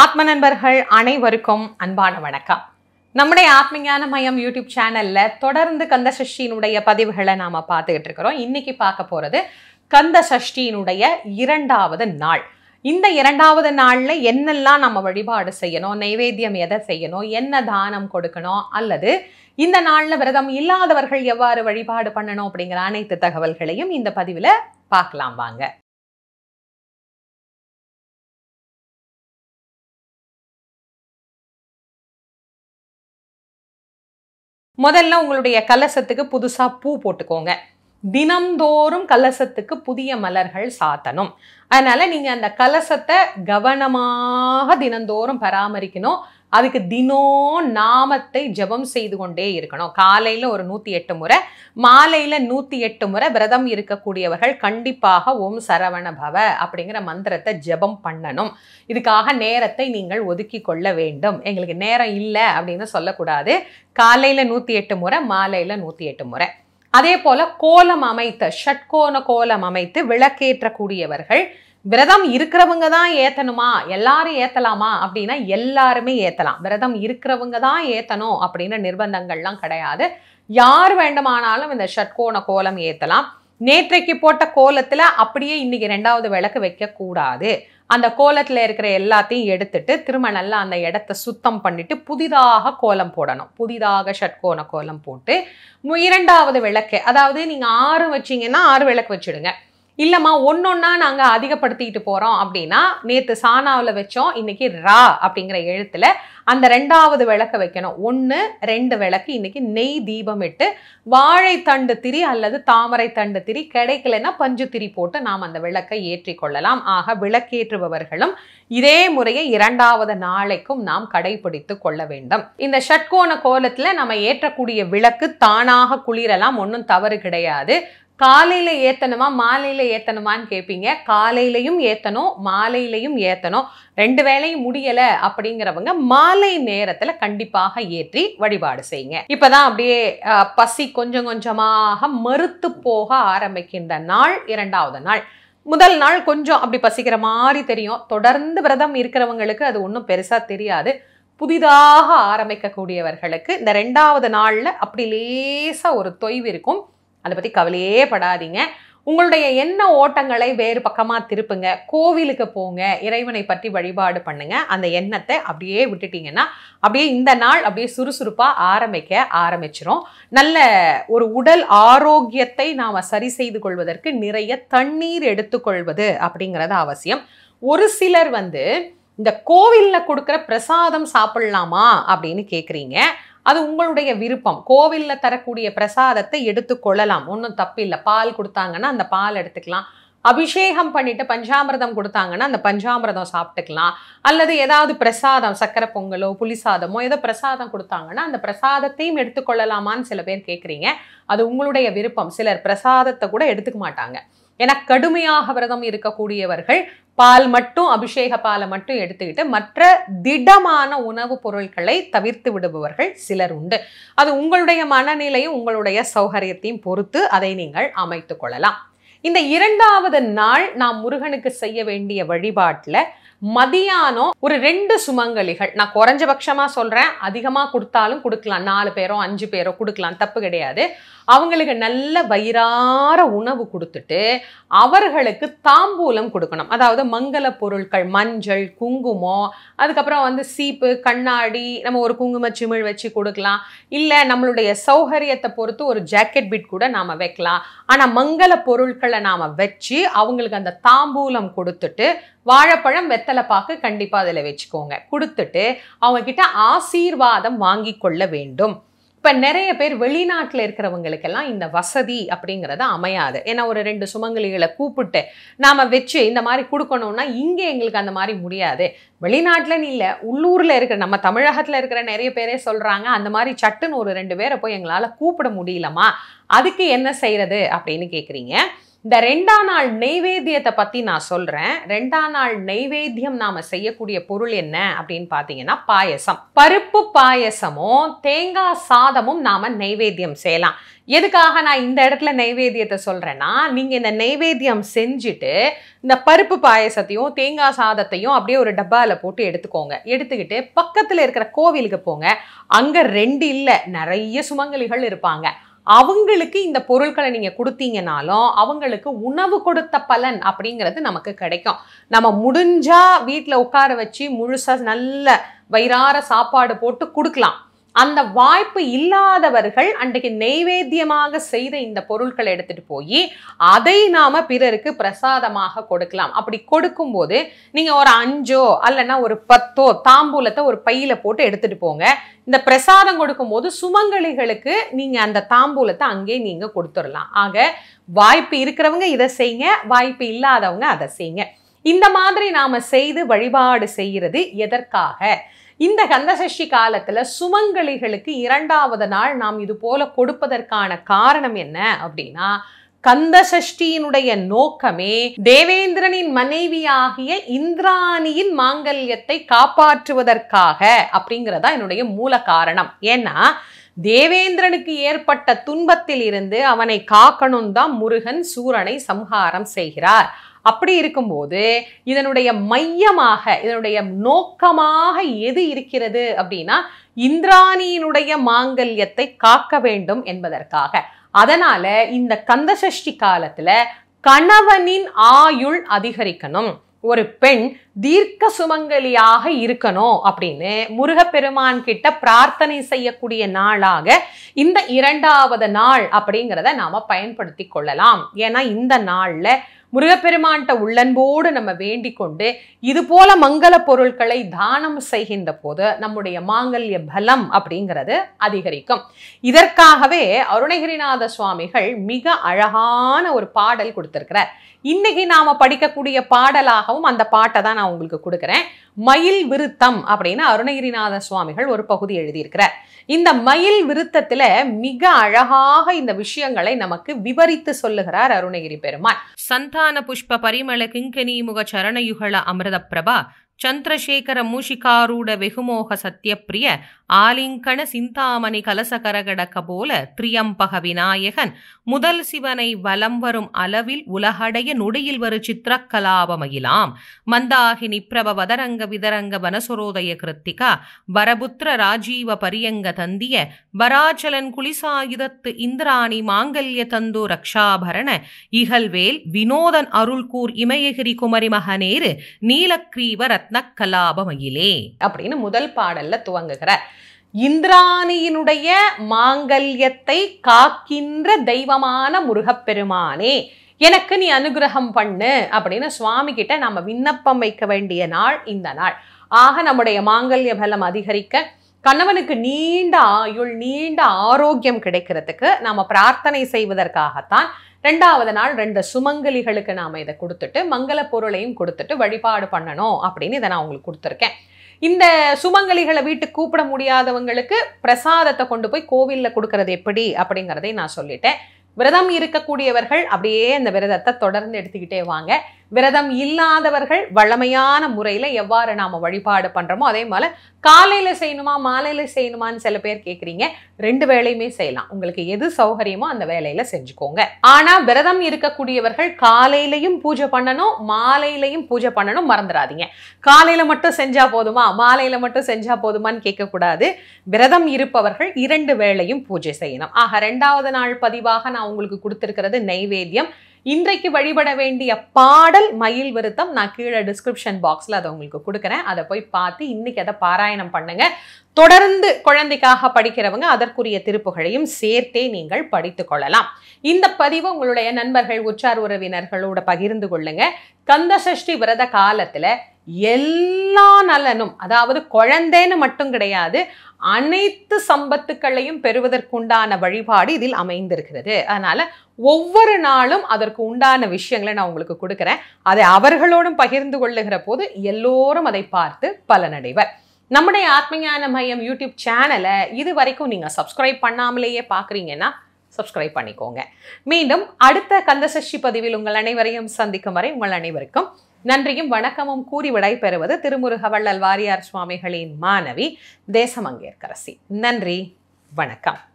ஆத்ம நண்பர்கள் அனைவருக்கும் அன்பான வணக்கம் நம்முடைய ஆத்மிஞான மயம் யூடியூப் சேனல்ல தொடர்ந்து கந்த சஷ்டியினுடைய பதிவுகளை நாம பார்த்துக்கிட்டு இருக்கிறோம் இன்னைக்கு பார்க்க போறது கந்த சஷ்டியினுடைய இரண்டாவது நாள் இந்த இரண்டாவது நாளில் என்னெல்லாம் நம்ம வழிபாடு செய்யணும் நைவேத்தியம் எதை செய்யணும் என்ன தானம் கொடுக்கணும் அல்லது இந்த நாளில் விரதம் இல்லாதவர்கள் எவ்வாறு வழிபாடு பண்ணணும் அப்படிங்கிற அனைத்து தகவல்களையும் இந்த பதிவில் பார்க்கலாம் வாங்க முதல்ல உங்களுடைய கலசத்துக்கு புதுசாக பூ போட்டுக்கோங்க தினம்தோறும் கலசத்துக்கு புதிய மலர்கள் சாத்தணும் அதனால் நீங்கள் அந்த கலசத்தை கவனமாக தினந்தோறும் பராமரிக்கணும் அதுக்கு தினம் நாமத்தை ஜபம் செய்து கொண்டே இருக்கணும் காலையில் ஒரு நூற்றி எட்டு முறை மாலையில் நூற்றி எட்டு முறை விரதம் இருக்கக்கூடியவர்கள் கண்டிப்பாக ஓம் சரவண பவ அப்படிங்கிற மந்திரத்தை ஜபம் பண்ணணும் இதுக்காக நேரத்தை நீங்கள் ஒதுக்கி கொள்ள வேண்டும் எங்களுக்கு நேரம் இல்லை அப்படின்னு சொல்லக்கூடாது காலையில் நூற்றி எட்டு முறை மாலையில் நூற்றி எட்டு முறை அதே போல் கோலம் அமைத்து ஷட்கோண கோலம் அமைத்து விளக்கேற்றக்கூடியவர்கள் விரதம் இருக்கிறவங்க தான் ஏற்றணுமா எல்லாரும் ஏற்றலாமா அப்படின்னா எல்லாருமே ஏற்றலாம் விரதம் இருக்கிறவங்க தான் ஏற்றணும் அப்படின்னு நிர்பந்தங்கள்லாம் கிடையாது யார் வேண்டுமானாலும் இந்த ஷட்கோண கோலம் ஏற்றலாம் நேற்றைக்கு போட்ட கோலத்தில் அப்படியே இன்றைக்கி ரெண்டாவது விளக்கு வைக்கக்கூடாது அந்த கோலத்தில் இருக்கிற எல்லாத்தையும் எடுத்துட்டு திரும்ப நல்லா அந்த இடத்த சுத்தம் பண்ணிட்டு புதிதாக கோலம் போடணும் புதிதாக ஷட்கோண கோலம் போட்டு இரண்டாவது விளக்கு அதாவது நீங்கள் ஆறு வச்சிங்கன்னா ஆறு விளக்கு வச்சுடுங்க இல்லைம்மா ஒன்றொன்னா நாங்கள் அதிகப்படுத்திக்கிட்டு போகிறோம் அப்படின்னா நேற்று சாணாவில் வச்சோம் இன்றைக்கி ரா அப்படிங்கிற எழுத்தில் அந்த ரெண்டாவது விளக்க வைக்கணும் ஒன்று ரெண்டு விளக்கு இன்றைக்கி நெய் தீபம் இட்டு வாழைத்தண்டு திரி அல்லது தாமரை தண்டு திரி கிடைக்கலன்னா பஞ்சு திரி போட்டு நாம் அந்த விளக்கை ஏற்றி கொள்ளலாம் ஆக விளக்கேற்றுபவர்களும் இதே முறையை இரண்டாவது நாளைக்கும் நாம் கடைபிடித்து கொள்ள வேண்டும் இந்த ஷட்கோண கோலத்தில் நம்ம ஏற்றக்கூடிய விளக்கு தானாக குளிரலாம் ஒன்றும் தவறு கிடையாது காலையில் ஏற்றணுமா மாலையில் ஏற்றணுமான்னு கேட்பீங்க காலையிலையும் ஏற்றணும் மாலையிலையும் ஏற்றணும் ரெண்டு வேலையும் முடியலை அப்படிங்கிறவங்க மாலை நேரத்தில் கண்டிப்பாக ஏற்றி வழிபாடு செய்யுங்க தான் அப்படியே பசி கொஞ்சம் கொஞ்சமாக மறுத்து போக ஆரம்பிக்கின்ற நாள் இரண்டாவது நாள் முதல் நாள் கொஞ்சம் அப்படி பசிக்கிற மாதிரி தெரியும் தொடர்ந்து விரதம் இருக்கிறவங்களுக்கு அது ஒன்றும் பெருசாக தெரியாது புதிதாக ஆரம்பிக்கக்கூடியவர்களுக்கு இந்த ரெண்டாவது நாளில் அப்படி லேசாக ஒரு தொய்வு இருக்கும் அதை பற்றி கவலையே படாதீங்க உங்களுடைய என்ன ஓட்டங்களை வேறு பக்கமாக திருப்புங்க கோவிலுக்கு போங்க இறைவனை பற்றி வழிபாடு பண்ணுங்க அந்த எண்ணத்தை அப்படியே விட்டுட்டீங்கன்னா அப்படியே இந்த நாள் அப்படியே சுறுசுறுப்பாக ஆரம்பிக்க ஆரம்பிச்சிரும் நல்ல ஒரு உடல் ஆரோக்கியத்தை நாம் சரி செய்து கொள்வதற்கு நிறைய தண்ணீர் எடுத்துக்கொள்வது அப்படிங்கிறது அவசியம் ஒரு சிலர் வந்து இந்த கோவிலில் கொடுக்குற பிரசாதம் சாப்பிட்லாமா அப்படின்னு கேட்குறீங்க அது உங்களுடைய விருப்பம் கோவிலில் தரக்கூடிய பிரசாதத்தை எடுத்துக்கொள்ளலாம் ஒன்றும் தப்பில்லை பால் கொடுத்தாங்கன்னா அந்த பால் எடுத்துக்கலாம் அபிஷேகம் பண்ணிட்டு பஞ்சாமிரதம் கொடுத்தாங்கன்னா அந்த பஞ்சாமிரதம் சாப்பிட்டுக்கலாம் அல்லது ஏதாவது பிரசாதம் சக்கரை பொங்கலோ புளிசாதமோ ஏதோ பிரசாதம் கொடுத்தாங்கன்னா அந்த பிரசாதத்தையும் எடுத்துக்கொள்ளலாமான்னு சில பேர் கேட்குறீங்க அது உங்களுடைய விருப்பம் சிலர் பிரசாதத்தை கூட எடுத்துக்க மாட்டாங்க என கடுமையாக விரதம் இருக்கக்கூடியவர்கள் பால் மட்டும் அபிஷேக பாலை மட்டும் எடுத்துக்கிட்டு மற்ற திடமான உணவுப் பொருட்களை தவிர்த்து விடுபவர்கள் சிலர் உண்டு அது உங்களுடைய மனநிலையும் உங்களுடைய சௌகரியத்தையும் பொறுத்து அதை நீங்கள் அமைத்து கொள்ளலாம் இந்த இரண்டாவது நாள் நாம் முருகனுக்கு செய்ய வேண்டிய வழிபாட்டில் மதியானம் ஒரு ரெண்டு சுமங்கலிகள் நான் குறைஞ்சபட்சமாக சொல்கிறேன் அதிகமாக கொடுத்தாலும் கொடுக்கலாம் நாலு பேரோ அஞ்சு பேரோ கொடுக்கலாம் தப்பு கிடையாது அவங்களுக்கு நல்ல வயிறார உணவு கொடுத்துட்டு அவர்களுக்கு தாம்பூலம் கொடுக்கணும் அதாவது மங்கள பொருட்கள் மஞ்சள் குங்குமம் அதுக்கப்புறம் வந்து சீப்பு கண்ணாடி நம்ம ஒரு குங்கும சிமிழ் வச்சு கொடுக்கலாம் இல்லை நம்மளுடைய சௌகரியத்தை பொறுத்து ஒரு ஜாக்கெட் பிட் கூட நாம் வைக்கலாம் ஆனால் மங்கள பொருட்கள் அவங்கள நாம் வச்சு அவங்களுக்கு அந்த தாம்பூலம் கொடுத்துட்டு வாழைப்பழம் வெத்தலை பாக்கு கண்டிப்பாக அதில் வச்சுக்கோங்க கொடுத்துட்டு அவங்கக்கிட்ட ஆசீர்வாதம் வாங்கி கொள்ள வேண்டும் இப்போ நிறைய பேர் வெளிநாட்டில் இருக்கிறவங்களுக்கெல்லாம் இந்த வசதி அப்படிங்கிறத அமையாது ஏன்னா ஒரு ரெண்டு சுமங்கலிகளை கூப்பிட்டு நாம் வச்சு இந்த மாதிரி கொடுக்கணும்னா இங்கே எங்களுக்கு அந்த மாதிரி முடியாது வெளிநாட்டில் இல்லை உள்ளூரில் இருக்கிற நம்ம தமிழகத்தில் இருக்கிற நிறைய பேரே சொல்கிறாங்க அந்த மாதிரி சட்டுன்னு ஒரு ரெண்டு பேரை போய் எங்களால் கூப்பிட முடியலம்மா அதுக்கு என்ன செய்கிறது அப்படின்னு கேட்குறீங்க இந்த ரெண்டாம் நாள் நெய்வேத்தியத்தை பற்றி நான் சொல்கிறேன் ரெண்டாம் நாள் நெய்வேத்தியம் நாம் செய்யக்கூடிய பொருள் என்ன அப்படின்னு பார்த்தீங்கன்னா பாயசம் பருப்பு பாயசமும் தேங்காய் சாதமும் நாம் நெய்வேத்தியம் செய்யலாம் எதுக்காக நான் இந்த இடத்துல நெய்வேத்தியத்தை சொல்கிறேன்னா நீங்கள் இந்த நெய்வேத்தியம் செஞ்சுட்டு இந்த பருப்பு பாயசத்தையும் தேங்காய் சாதத்தையும் அப்படியே ஒரு டப்பாவில் போட்டு எடுத்துக்கோங்க எடுத்துக்கிட்டு பக்கத்தில் இருக்கிற கோவிலுக்கு போங்க அங்கே ரெண்டு இல்லை நிறைய சுமங்கலிகள் இருப்பாங்க அவங்களுக்கு இந்த பொருட்களை நீங்கள் கொடுத்தீங்கனாலும் அவங்களுக்கு உணவு கொடுத்த பலன் அப்படிங்கிறது நமக்கு கிடைக்கும் நம்ம முடிஞ்சால் வீட்டில் உட்கார வச்சு முழுசாக நல்ல வயிறார சாப்பாடு போட்டு கொடுக்கலாம் அந்த வாய்ப்பு இல்லாதவர்கள் அன்றைக்கு நெய்வேத்தியமாக செய்த இந்த பொருட்களை எடுத்துட்டு போய் அதை நாம பிறருக்கு பிரசாதமாக கொடுக்கலாம் அப்படி கொடுக்கும்போது நீங்க ஒரு அஞ்சோ அல்லனா ஒரு பத்தோ தாம்பூலத்தை ஒரு பையில போட்டு எடுத்துட்டு போங்க இந்த பிரசாதம் கொடுக்கும்போது சுமங்கலிகளுக்கு நீங்க அந்த தாம்பூலத்தை அங்கே நீங்க கொடுத்துடலாம் ஆக வாய்ப்பு இருக்கிறவங்க இதை செய்யுங்க வாய்ப்பு இல்லாதவங்க அதை செய்யுங்க இந்த மாதிரி நாம செய்து வழிபாடு செய்கிறது எதற்காக இந்த கந்தசஷ்டி காலத்தில் சுமங்கலிகளுக்கு இரண்டாவது நாள் நாம் இது போல கொடுப்பதற்கான காரணம் என்ன அப்படின்னா கந்தசஷ்டியினுடைய நோக்கமே தேவேந்திரனின் மனைவியாகிய இந்திராணியின் மாங்கல்யத்தை காப்பாற்றுவதற்காக அப்படிங்கிறதா என்னுடைய மூல காரணம் ஏன்னா தேவேந்திரனுக்கு ஏற்பட்ட துன்பத்தில் இருந்து அவனை காக்கணும் தான் முருகன் சூரனை சம்ஹாரம் செய்கிறார் அப்படி இருக்கும்போது இதனுடைய மையமாக இதனுடைய நோக்கமாக எது இருக்கிறது அப்படின்னா இந்திராணியினுடைய மாங்கல்யத்தை காக்க வேண்டும் என்பதற்காக அதனால இந்த கந்தசஷ்டி காலத்துல கணவனின் ஆயுள் அதிகரிக்கணும் ஒரு பெண் தீர்க்க சுமங்கலியாக இருக்கணும் அப்படின்னு முருகப்பெருமான் கிட்ட பிரார்த்தனை செய்யக்கூடிய நாளாக இந்த இரண்டாவது நாள் அப்படிங்கிறத நாம பயன்படுத்தி கொள்ளலாம் ஏன்னா இந்த நாள்ல முருகப்பெருமான்கிட்ட உள்ளன்போடு நம்ம வேண்டிக் கொண்டு இது போல மங்கள பொருட்களை தானம் செய்கின்ற போது நம்முடைய மாங்கல்ய பலம் அப்படிங்கிறது அதிகரிக்கும் இதற்காகவே அருணகிரிநாத சுவாமிகள் மிக அழகான ஒரு பாடல் கொடுத்திருக்கிறார் இன்னைக்கு நாம படிக்கக்கூடிய பாடலாகவும் அந்த பாட்டை தான் நான் உங்களுக்கு கொடுக்குறேன் மயில் விருத்தம் அப்படின்னு அருணகிரிநாத சுவாமிகள் ஒரு பகுதி எழுதியிருக்கிறார் இந்த மயில் விருத்தத்துல மிக அழகாக இந்த விஷயங்களை நமக்கு விவரித்து சொல்லுகிறார் அருணகிரி பெருமான் சந்தா ಸಂಧಾನ ಪುಷ್ಪ ಪರಿಮಳ ಕಿಂಕನೀಮುಗ ಚರಣಯುಗಳ ಅಮೃತ ಪ್ರಭಾ ಚಂದ್ರಶೇಖರ ಮೂಷಿಕಾರೂಢ ವೆಹುಮೋಹ ಸತ್ಯಪ್ರಿಯ ஆலிங்கண சிந்தாமணி கலசகரகடக்க போல திரியம்பக விநாயகன் முதல் சிவனை வலம் வரும் அளவில் உலகடைய நொடியில் வரு சித்திரக்கலாபமயிலாம் மந்தாகினி பிரப வதரங்க விதரங்க வனசுரோதய கிருத்திகா வரபுத்திர ராஜீவ பரியங்க தந்திய வராச்சலன் குளிசாயுதத்து இந்திராணி மாங்கல்ய தந்து ரக்ஷாபரண இகழ்வேல் வினோதன் அருள்கூர் இமயகிரி குமரி மகனேறு நீலக்ரீவ ரத்னக்கலாபமயிலே அப்படின்னு முதல் பாடல்ல துவங்குகிறார் இந்திராணியினுடைய மாங்கல்யத்தை காக்கின்ற தெய்வமான முருகப்பெருமானே எனக்கு நீ அனுகிரகம் பண்ணு அப்படின்னு சுவாமி கிட்ட நம்ம விண்ணப்பம் வைக்க வேண்டிய நாள் இந்த நாள் ஆக நம்முடைய மாங்கல்ய பலம் அதிகரிக்க கணவனுக்கு நீண்ட ஆயுள் நீண்ட ஆரோக்கியம் கிடைக்கிறதுக்கு நாம் பிரார்த்தனை செய்வதற்காகத்தான் ரெண்டாவது நாள் ரெண்டு சுமங்கலிகளுக்கு நாம் இதை கொடுத்துட்டு மங்கள பொருளையும் கொடுத்துட்டு வழிபாடு பண்ணணும் அப்படின்னு இதை நான் உங்களுக்கு கொடுத்துருக்கேன் இந்த சுமங்கலிகளை வீட்டுக்கு கூப்பிட முடியாதவங்களுக்கு பிரசாதத்தை கொண்டு போய் கோவிலில் கொடுக்கறது எப்படி அப்படிங்கிறதை நான் சொல்லிட்டேன் விரதம் இருக்கக்கூடியவர்கள் அப்படியே அந்த விரதத்தை தொடர்ந்து எடுத்துக்கிட்டே வாங்க விரதம் இல்லாதவர்கள் வழமையான முறையில் எவ்வாறு நாம் வழிபாடு பண்ணுறோமோ அதே போல் காலையில் செய்யணுமா மாலையில் செய்யணுமான்னு சில பேர் கேட்குறீங்க ரெண்டு வேலையுமே செய்யலாம் உங்களுக்கு எது சௌகரியமோ அந்த வேலையில் செஞ்சுக்கோங்க ஆனால் விரதம் இருக்கக்கூடியவர்கள் காலையிலையும் பூஜை பண்ணணும் மாலையிலையும் பூஜை பண்ணணும் மறந்துடாதீங்க காலையில் மட்டும் செஞ்சால் போதுமா மாலையில் மட்டும் செஞ்சால் போதுமான்னு கேட்கக்கூடாது விரதம் இருப்பவர்கள் இரண்டு வேளையும் பூஜை செய்யணும் ஆக ரெண்டாவது நாள் பதிவாக நான் உங்களுக்கு கொடுத்துருக்கிறது நைவேத்தியம் இன்றைக்கு வழிபட வேண்டிய பாடல் மயில் விருத்தம் நான் கீழே டிஸ்கிரிப்ஷன் பாக்ஸில் அதை உங்களுக்கு கொடுக்குறேன் அதை போய் பார்த்து இன்றைக்கி அதை பாராயணம் பண்ணுங்க தொடர்ந்து குழந்தைக்காக படிக்கிறவங்க அதற்குரிய திருப்புகளையும் சேர்த்தே நீங்கள் படித்து கொள்ளலாம் இந்த பதிவு உங்களுடைய நண்பர்கள் உற்றார் உறவினர்களோட பகிர்ந்து கொள்ளுங்க கந்தசஷ்டி விரத காலத்தில் எல்லா நலனும் அதாவது குழந்தைன்னு மட்டும் கிடையாது அனைத்து சம்பத்துக்களையும் பெறுவதற்குண்டான வழிபாடு இதில் அமைந்திருக்கிறது அதனால் ஒவ்வொரு நாளும் அதற்கு உண்டான விஷயங்களை நான் உங்களுக்கு கொடுக்குறேன் அதை அவர்களோடும் பகிர்ந்து கொள்ளுகிற போது எல்லோரும் அதை பார்த்து பலனடைவர் நம்முடைய ஆத்மஞான மையம் யூடியூப் சேனலை இது வரைக்கும் நீங்கள் சப்ஸ்கிரைப் பண்ணாமலேயே பார்க்குறீங்கன்னா சப்ஸ்கிரைப் பண்ணிக்கோங்க மீண்டும் அடுத்த கந்தசஷ்டி பதிவில் உங்கள் அனைவரையும் சந்திக்கும் வரை உங்கள் அனைவருக்கும் நன்றியும் வணக்கமும் கூறி விடைபெறுவது திருமுருகவள்ளல் வாரியார் சுவாமிகளின் மாணவி தேசமங்கேற்கரசி நன்றி வணக்கம்